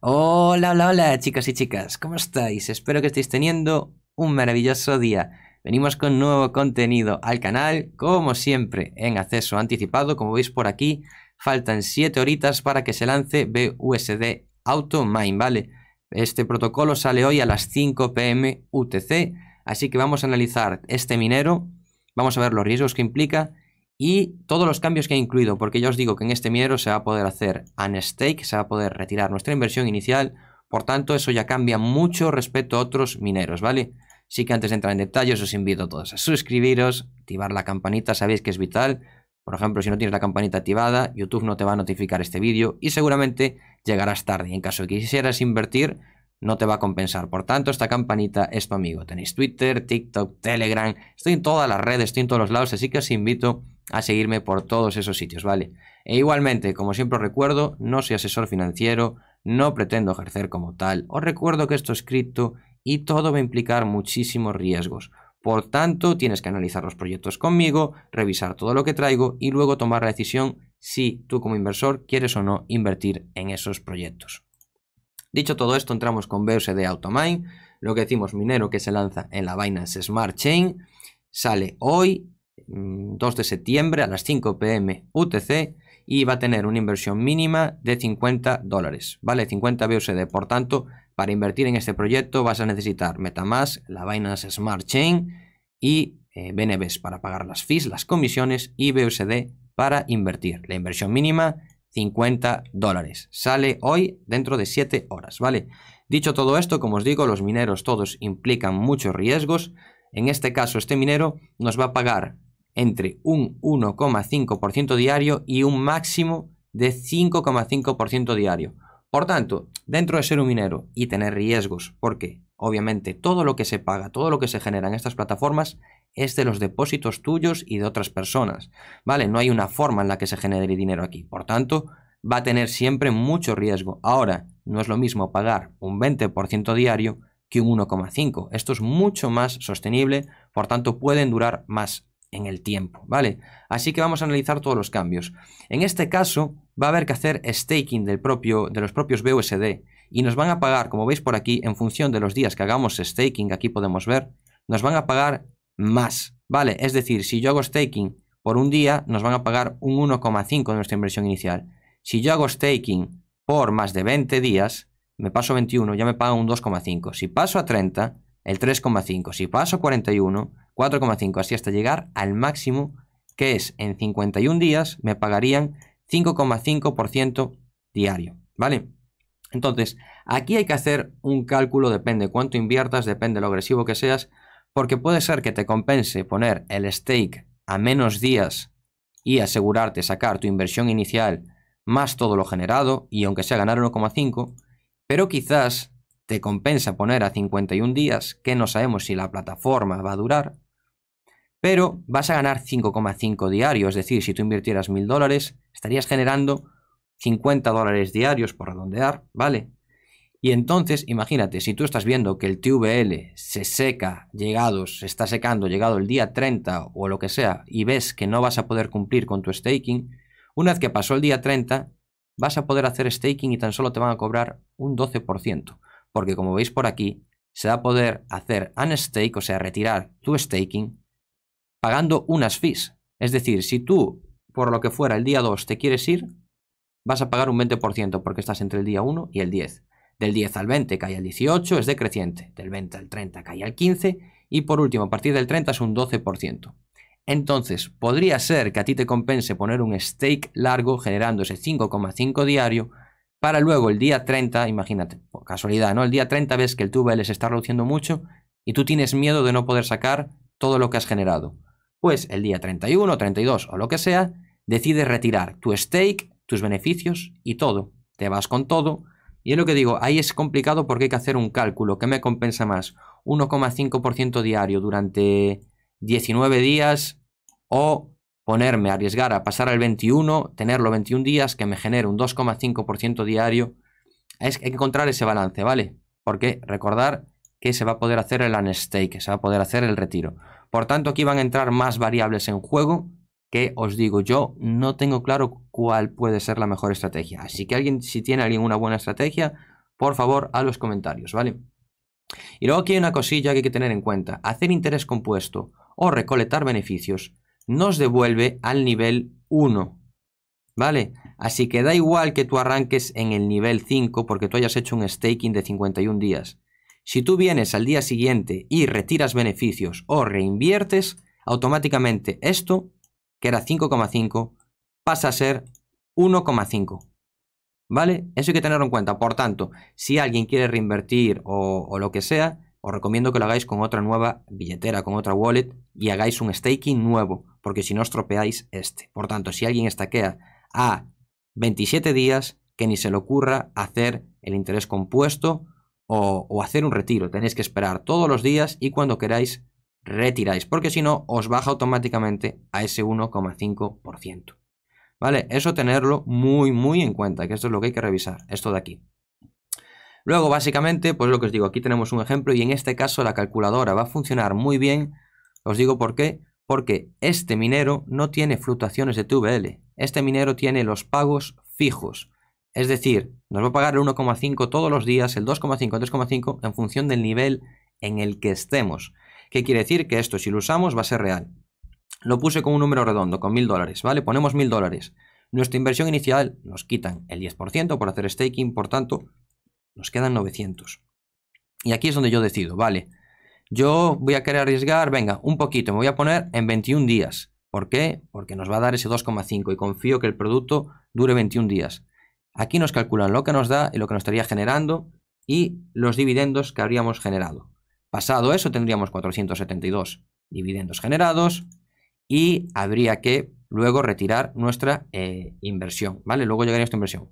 Hola, hola, hola, chicos y chicas, ¿cómo estáis? Espero que estéis teniendo un maravilloso día. Venimos con nuevo contenido al canal, como siempre, en acceso anticipado. Como veis por aquí, faltan 7 horitas para que se lance BUSD Auto Mine, ¿vale? Este protocolo sale hoy a las 5 pm UTC, así que vamos a analizar este minero, vamos a ver los riesgos que implica y todos los cambios que ha incluido, porque ya os digo que en este minero se va a poder hacer un stake, se va a poder retirar nuestra inversión inicial, por tanto eso ya cambia mucho respecto a otros mineros, ¿vale? Así que antes de entrar en detalles os invito a todos a suscribiros, activar la campanita, sabéis que es vital, por ejemplo, si no tienes la campanita activada, YouTube no te va a notificar este vídeo y seguramente llegarás tarde. Y en caso de que quisieras invertir, no te va a compensar. Por tanto, esta campanita es tu amigo. Tenéis Twitter, TikTok, Telegram, estoy en todas las redes, estoy en todos los lados, así que os invito a seguirme por todos esos sitios, ¿vale? E igualmente, como siempre os recuerdo, no soy asesor financiero, no pretendo ejercer como tal, os recuerdo que esto es cripto y todo va a implicar muchísimos riesgos. Por tanto, tienes que analizar los proyectos conmigo, revisar todo lo que traigo y luego tomar la decisión si tú como inversor quieres o no invertir en esos proyectos. Dicho todo esto, entramos con BUSD Automine, lo que decimos minero que se lanza en la Binance Smart Chain, sale hoy 2 mm, de septiembre a las 5 pm UTC y va a tener una inversión mínima de 50 dólares, ¿vale? 50 BUSD. Por tanto, para invertir en este proyecto vas a necesitar Metamask, la Binance Smart Chain y eh, BNBs para pagar las fees, las comisiones y BUSD para invertir. La inversión mínima 50 dólares. Sale hoy dentro de 7 horas, ¿vale? Dicho todo esto, como os digo, los mineros todos implican muchos riesgos. En este caso, este minero nos va a pagar entre un 1,5% diario y un máximo de 5,5% diario. Por tanto, dentro de ser un minero y tener riesgos, porque obviamente todo lo que se paga, todo lo que se genera en estas plataformas es de los depósitos tuyos y de otras personas, ¿vale? No hay una forma en la que se genere dinero aquí. Por tanto, va a tener siempre mucho riesgo. Ahora, no es lo mismo pagar un 20% diario que un 1,5. Esto es mucho más sostenible, por tanto pueden durar más en el tiempo, ¿vale? Así que vamos a analizar todos los cambios. En este caso, va a haber que hacer staking del propio, de los propios BUSD y nos van a pagar, como veis por aquí, en función de los días que hagamos staking, aquí podemos ver, nos van a pagar más, ¿vale? Es decir, si yo hago staking por un día, nos van a pagar un 1,5 de nuestra inversión inicial. Si yo hago staking por más de 20 días, me paso 21, ya me pagan un 2,5. Si paso a 30, el 3,5. Si paso 41, 4,5, así hasta llegar al máximo, que es en 51 días me pagarían 5,5% diario, ¿vale? Entonces, aquí hay que hacer un cálculo, depende cuánto inviertas, depende lo agresivo que seas, porque puede ser que te compense poner el stake a menos días y asegurarte sacar tu inversión inicial más todo lo generado y aunque sea ganar 1,5, pero quizás te compensa poner a 51 días, que no sabemos si la plataforma va a durar, pero vas a ganar 5,5 diarios. Es decir, si tú invirtieras 1000 dólares, estarías generando 50 dólares diarios por redondear, ¿vale? Y entonces, imagínate, si tú estás viendo que el TVL se seca, llegados, se está secando, llegado el día 30 o lo que sea, y ves que no vas a poder cumplir con tu staking, una vez que pasó el día 30, vas a poder hacer staking y tan solo te van a cobrar un 12%, porque como veis por aquí, se va a poder hacer stake, o sea, retirar tu staking pagando unas fees. Es decir, si tú, por lo que fuera, el día 2 te quieres ir, vas a pagar un 20% porque estás entre el día 1 y el 10. Del 10 al 20 cae al 18, es decreciente. Del 20 al 30 cae al 15 y por último, a partir del 30 es un 12%. Entonces, podría ser que a ti te compense poner un stake largo generando ese 5,5 diario para luego el día 30, imagínate, por casualidad, ¿no? El día 30 ves que el tubo se está reduciendo mucho y tú tienes miedo de no poder sacar todo lo que has generado pues el día 31, 32 o lo que sea, decides retirar tu stake, tus beneficios y todo. Te vas con todo. Y es lo que digo, ahí es complicado porque hay que hacer un cálculo. ¿Qué me compensa más? 1,5% diario durante 19 días o ponerme a arriesgar a pasar al 21, tenerlo 21 días, que me genere un 2,5% diario. Es encontrar ese balance, ¿vale? Porque recordar que se va a poder hacer el unstake, se va a poder hacer el retiro. Por tanto, aquí van a entrar más variables en juego que os digo, yo no tengo claro cuál puede ser la mejor estrategia. Así que alguien, si tiene alguien una buena estrategia, por favor, a los comentarios, ¿vale? Y luego aquí hay una cosilla que hay que tener en cuenta. Hacer interés compuesto o recolectar beneficios nos devuelve al nivel 1, ¿vale? Así que da igual que tú arranques en el nivel 5 porque tú hayas hecho un staking de 51 días. Si tú vienes al día siguiente y retiras beneficios o reinviertes, automáticamente esto, que era 5,5, pasa a ser 1,5. ¿Vale? Eso hay que tenerlo en cuenta. Por tanto, si alguien quiere reinvertir o, lo que sea, os recomiendo que lo hagáis con otra nueva billetera, con otra wallet y hagáis un staking nuevo, porque si no estropeáis este. Por tanto, si alguien estaquea a 27 días, que ni se le ocurra hacer el interés compuesto o, hacer un retiro. Tenéis que esperar todos los días y cuando queráis retiráis, porque si no os baja automáticamente a ese 1,5%. ¿Vale? Eso tenerlo muy, muy en cuenta, que esto es lo que hay que revisar, esto de aquí. Luego, básicamente, pues lo que os digo, aquí tenemos un ejemplo y en este caso la calculadora va a funcionar muy bien. Os digo por qué, porque este minero no tiene fluctuaciones de TVL, este minero tiene los pagos fijos. Es decir, nos va a pagar el 1,5 todos los días, el 2,5, el 3,5 en función del nivel en el que estemos. ¿Qué quiere decir? Que esto, si lo usamos, va a ser real. Lo puse con un número redondo, con mil dólares, ¿vale? Ponemos mil dólares. Nuestra inversión inicial nos quitan el 10% por hacer staking, por tanto, nos quedan 900. Y aquí es donde yo decido, vale, yo voy a querer arriesgar, venga, un poquito, me voy a poner en 21 días. ¿Por qué? Porque nos va a dar ese 2,5 y confío que el producto dure 21 días. Aquí nos calculan lo que nos da y lo que nos estaría generando y los dividendos que habríamos generado. Pasado eso tendríamos 472 dividendos generados y habría que luego retirar nuestra eh, inversión, ¿vale? Luego llegaría esta inversión.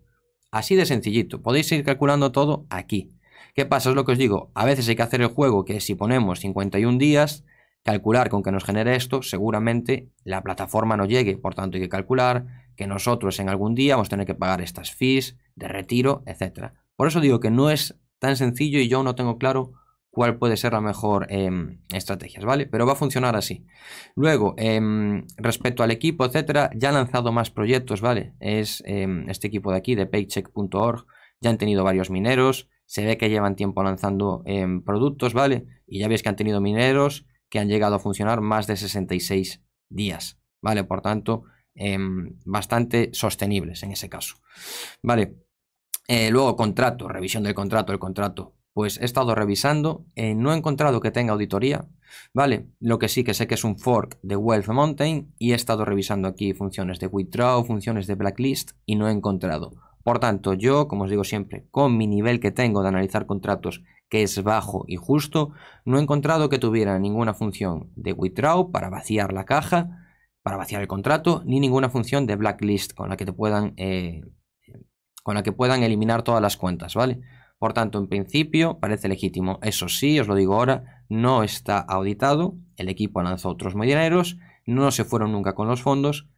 Así de sencillito, podéis ir calculando todo aquí. ¿Qué pasa? Es lo que os digo, a veces hay que hacer el juego que si ponemos 51 días, calcular con que nos genere esto, seguramente la plataforma no llegue, por tanto hay que calcular, nosotros en algún día vamos a tener que pagar estas fees de retiro, etcétera Por eso digo que no es tan sencillo y yo no tengo claro cuál puede ser la mejor em, estrategia, ¿vale? Pero va a funcionar así. Luego, em, respecto al equipo, etcétera, ya han lanzado más proyectos, ¿vale? Es em, este equipo de aquí, de paycheck.org, ya han tenido varios mineros, se ve que llevan tiempo lanzando productos, ¿vale? Y ya veis que han tenido mineros que han llegado a funcionar más de 66 días, ¿vale? Por tanto, Em, bastante sostenibles en ese caso. Vale. Eh, luego, contrato, revisión del contrato, el contrato. Pues he estado revisando, eh, no he encontrado que tenga auditoría, ¿vale? Lo que sí que sé que es un fork de Wealth Mountain y he estado revisando aquí funciones de withdraw, funciones de blacklist y no he encontrado. Por tanto, yo, como os digo siempre, con mi nivel que tengo de analizar contratos, que es bajo y justo, no he encontrado que tuviera ninguna función de withdraw para vaciar la caja, para vaciar el contrato, ni ninguna función de blacklist con la que te puedan, eh, con la que puedan eliminar todas las cuentas, ¿vale? Por tanto, en principio parece legítimo. Eso sí, os lo digo ahora, no está auditado, el equipo lanzó otros mineros, no se fueron nunca con los fondos.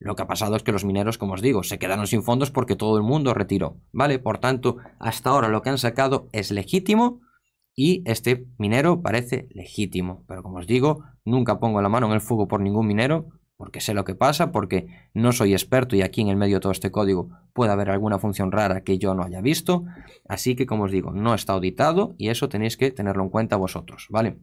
Lo que ha pasado es que los mineros, como os digo, se quedaron sin fondos porque todo el mundo retiró, ¿vale? Por tanto, hasta ahora lo que han sacado es legítimo y este minero parece legítimo. Pero como os digo, nunca pongo la mano en el fuego por ningún minero, porque sé lo que pasa, porque no soy experto y aquí en el medio de todo este código puede haber alguna función rara que yo no haya visto. Así que, como os digo, no está auditado y eso tenéis que tenerlo en cuenta vosotros, ¿vale?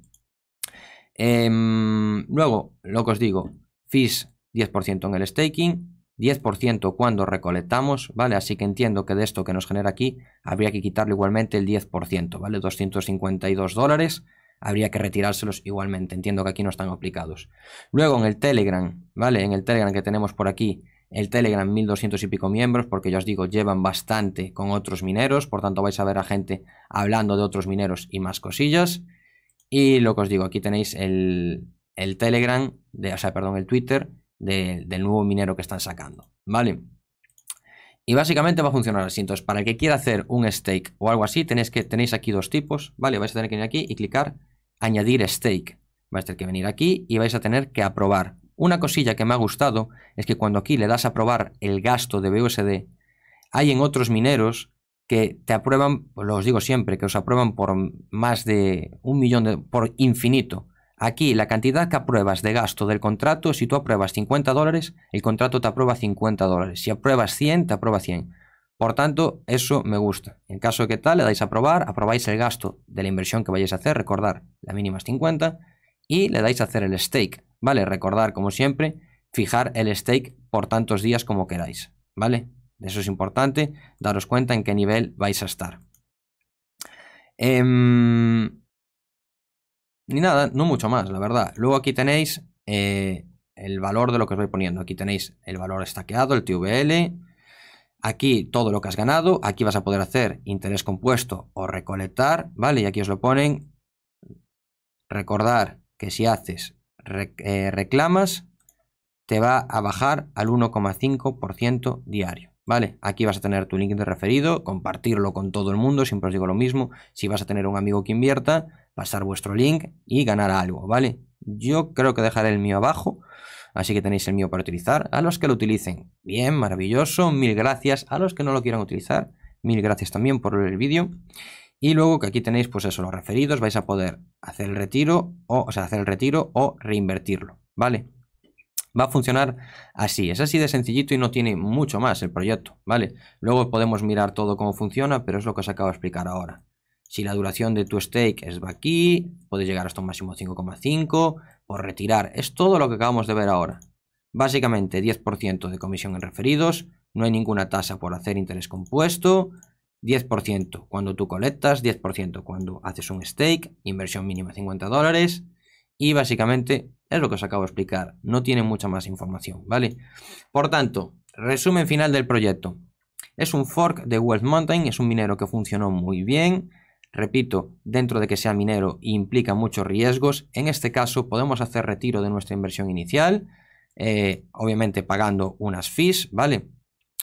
Em, luego, lo que os digo, fees 10% en el staking, 10% cuando recolectamos, ¿vale? Así que entiendo que de esto que nos genera aquí habría que quitarle igualmente el 10%, ¿vale? 252 dólares habría que retirárselos igualmente. Entiendo que aquí no están aplicados. Luego en el Telegram, ¿vale? En el Telegram que tenemos por aquí, el Telegram 1200 y pico miembros, porque ya os digo, llevan bastante con otros mineros, por tanto vais a ver a gente hablando de otros mineros y más cosillas. Y lo que os digo, aquí tenéis el, Telegram, de, o sea, perdón, el Twitter del nuevo minero que están sacando, ¿vale? Y básicamente va a funcionar así. Entonces, para el que quiera hacer un stake o algo así, tenéis, que, tenéis aquí dos tipos, ¿vale? Vais a tener que ir aquí y clicar añadir stake. Vas a tener que venir aquí y vais a tener que aprobar. Una cosilla que me ha gustado es que cuando aquí le das a aprobar el gasto de BUSD, hay en otros mineros que te aprueban, pues los digo siempre, que os aprueban por más de un millón, de, por infinito. Aquí la cantidad que apruebas de gasto del contrato, si tú apruebas 50 dólares, el contrato te aprueba 50 dólares. Si apruebas 100, te aprueba 100. Por tanto, eso me gusta. En caso de que tal, le dais a probar, aprobáis el gasto de la inversión que vayáis a hacer, recordar, la mínima es 50, y le dais a hacer el stake, ¿vale? Recordar, como siempre, fijar el stake por tantos días como queráis, ¿vale? Eso es importante, daros cuenta en qué nivel vais a estar. Em, ni nada, no mucho más, la verdad. Luego aquí tenéis eh, el valor de lo que os voy poniendo. Aquí tenéis el valor estaqueado, el TVL, Aquí todo lo que has ganado, aquí vas a poder hacer interés compuesto o recolectar, ¿vale? Y aquí os lo ponen. Recordar que si haces eh, reclamas, te va a bajar al 1,5% diario. ¿Vale? Aquí vas a tener tu link de referido, compartirlo con todo el mundo, siempre os digo lo mismo. Si vas a tener un amigo que invierta, pasar vuestro link y ganar algo, ¿vale? Yo creo que dejaré el mío abajo. Así que tenéis el mío para utilizar. A los que lo utilicen, bien, maravilloso, mil gracias. A los que no lo quieran utilizar, mil gracias también por ver el vídeo. Y luego que aquí tenéis, pues eso, los referidos, vais a poder hacer el retiro o, o sea, hacer el retiro o reinvertirlo, ¿vale? Va a funcionar así, es así de sencillito y no tiene mucho más el proyecto, ¿vale? Luego podemos mirar todo cómo funciona, pero es lo que os acabo de explicar ahora. Si la duración de tu stake es aquí, puedes llegar hasta un máximo 5,5 por retirar. Es todo lo que acabamos de ver ahora. Básicamente 10% de comisión en referidos, no hay ninguna tasa por hacer interés compuesto, 10% cuando tú colectas, 10% cuando haces un stake, inversión mínima 50 dólares y básicamente es lo que os acabo de explicar, no tiene mucha más información, ¿vale? Por tanto, resumen final del proyecto. Es un fork de Wealth Mountain, es un minero que funcionó muy bien, Repito, dentro de que sea minero implica muchos riesgos, en este caso podemos hacer retiro de nuestra inversión inicial, eh, obviamente pagando unas fees, ¿vale?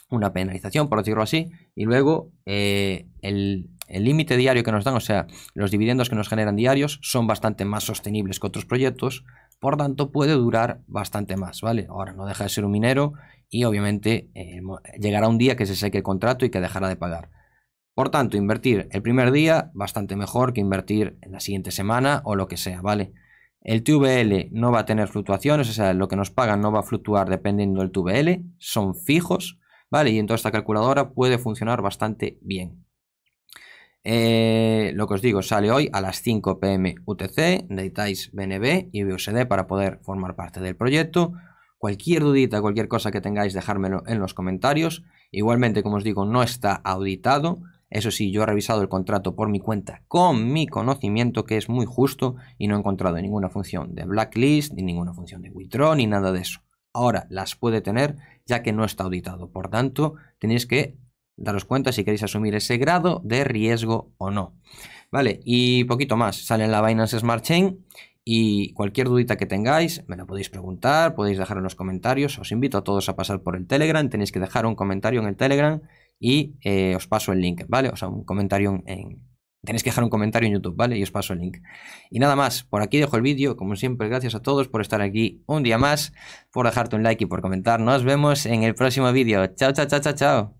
Una penalización, por decirlo así, y luego eh, el límite diario que nos dan, o sea, los dividendos que nos generan diarios, son bastante más sostenibles que otros proyectos, por tanto puede durar bastante más, ¿vale? Ahora no deja de ser un minero y obviamente eh, llegará un día que se seque el contrato y que dejará de pagar. Por tanto, invertir el primer día bastante mejor que invertir en la siguiente semana o lo que sea, ¿vale? El TVL no va a tener fluctuaciones, o sea, lo que nos pagan no va a fluctuar dependiendo del TVL, son fijos, ¿vale? Y toda esta calculadora puede funcionar bastante bien. Eh, lo que os digo, sale hoy a las 5 pm UTC, necesitáis BNB y BUSD para poder formar parte del proyecto. Cualquier dudita, cualquier cosa que tengáis, dejármelo en los comentarios. Igualmente, como os digo, no está auditado, eso sí, yo he revisado el contrato por mi cuenta con mi conocimiento, que es muy justo, y no he encontrado ninguna función de blacklist, ni ninguna función de withdraw, ni nada de eso. Ahora las puede tener ya que no está auditado. Por tanto, tenéis que daros cuenta si queréis asumir ese grado de riesgo o no. Vale, y poquito más. Sale en la Binance Smart Chain y cualquier dudita que tengáis, me la podéis preguntar, podéis dejar en los comentarios. Os invito a todos a pasar por el Telegram. Tenéis que dejar un comentario en el Telegram y eh, os paso el link, ¿vale? O sea, un comentario en... Tenéis que dejar un comentario en YouTube, ¿vale? Y os paso el link. Y nada más, por aquí dejo el vídeo. Como siempre, gracias a todos por estar aquí un día más, por dejarte un like y por comentar. Nos vemos en el próximo vídeo. Chao, chao, chao, chao, chao.